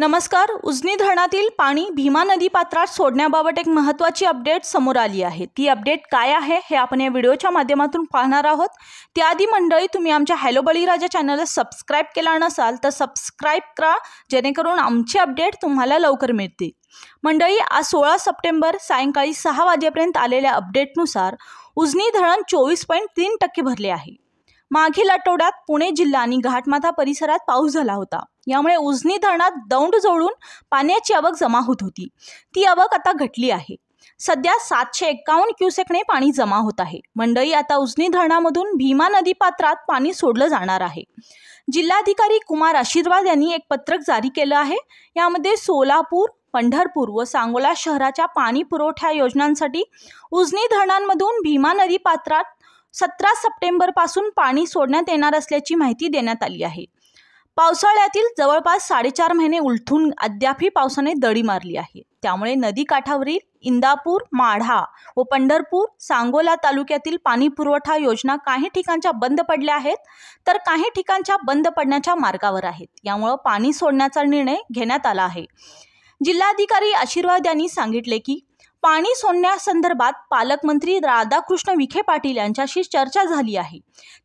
नमस्कार उजनी धरणातील पाणी भीमा नदी पात्रात सोडण्याबाबत एक महत्त्वाची अपडेट समोर आली आहे ती अपडेट काय आहे हे आपण या व्हिडिओच्या माध्यमातून पाहणार आहोत त्याआधी मंडळी तुम्ही आमच्या हॅलो बळीराजा चॅनलला सबस्क्राईब केला नसाल तर सबस्क्राईब करा जेणेकरून आमची अपडेट तुम्हाला लवकर मिळते मंडळी आज सोळा सप्टेंबर सायंकाळी सहा वाजेपर्यंत आलेल्या अपडेटनुसार उजनी धरण चोवीस पॉईंट तीन टक्के भरले आहे मागील आठवड्यात पुणे जिल्हा आणि घाटमाथा परिसरात पाऊस झाला होता यामुळे उजनी धरणात दौंड जोडून पाण्याची आवक जमा होत होती ती आवक आता घटली आहे सध्या सातशे एक्कावन्न क्युसेकने पाणी जमा होत आहे मंडई आता उजनी धरणामधून भीमा नदी पात्रात पाणी सोडलं जाणार आहे जिल्हाधिकारी कुमार आशीर्वाद यांनी एक पत्रक जारी केलं आहे यामध्ये सोलापूर पंढरपूर व सांगोला शहराच्या पाणी पुरवठा योजनांसाठी उजनी धरणांमधून भीमा नदी पात्रात सतरा सप्टेंबरपासून पाणी सोडण्यात येणार असल्याची माहिती देण्यात आली आहे पावसाळ्यातील जवळपास साडेचार महिने उलथून अद्यापही पावसाने दडी मारली आहे त्यामुळे नदीकाठावरील इंदापूर माढा व पंढरपूर सांगोला तालुक्यातील पाणी पुरवठा योजना काही ठिकाणच्या बंद पडल्या आहेत तर काही ठिकाणच्या बंद पडण्याच्या मार्गावर आहेत यामुळं पाणी सोडण्याचा निर्णय घेण्यात आला आहे जिल्हाधिकारी आशीर्वाद यांनी सांगितले की पाणी सोडण्यासंदर्भात पालकमंत्री राधाकृष्ण विखे पाटील यांच्याशी चर्चा झाली आहे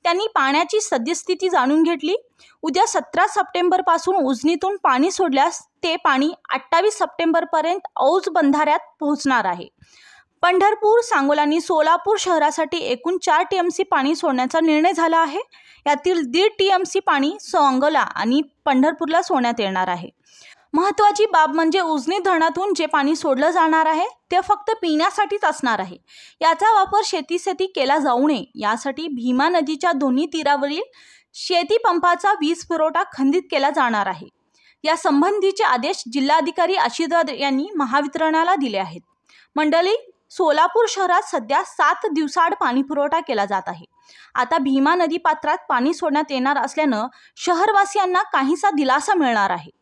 त्यांनी पाण्याची सद्यस्थिती जाणून घेतली उद्या सतरा सप्टेंबरपासून उजनीतून पाणी सोडल्यास ते पाणी अठ्ठावीस सप्टेंबरपर्यंत औज बंधाऱ्यात पोहोचणार आहे पंढरपूर सांगोला आणि सोलापूर शहरासाठी एकूण चार टी एम सी पाणी सोडण्याचा निर्णय झाला आहे यातील दीड टी एम सी पाणी सांगोला आणि पंढरपूरला सोडण्यात येणार आहे महत्वाची बाब म्हणजे उजनी धरणातून जे पाणी सोडलं जाणार आहे ते फक्त पिण्यासाठीच असणार आहे याचा वापर शेतीसाठी केला जाऊ नये यासाठी भीमा नदीच्या दोन्ही तीरावरील शेती पंपाचा वीज पुरवठा खंडित केला जाणार आहे या संबंधीचे आदेश जिल्हाधिकारी आशीर्वाद यांनी महावितरणाला दिले आहेत मंडळी सोलापूर शहरात सध्या सात दिवसाआड पुरवठा केला जात आहे आता भीमा नदी पात्रात पाणी सोडण्यात येणार असल्यानं शहरवासियांना काहीसा दिलासा मिळणार आहे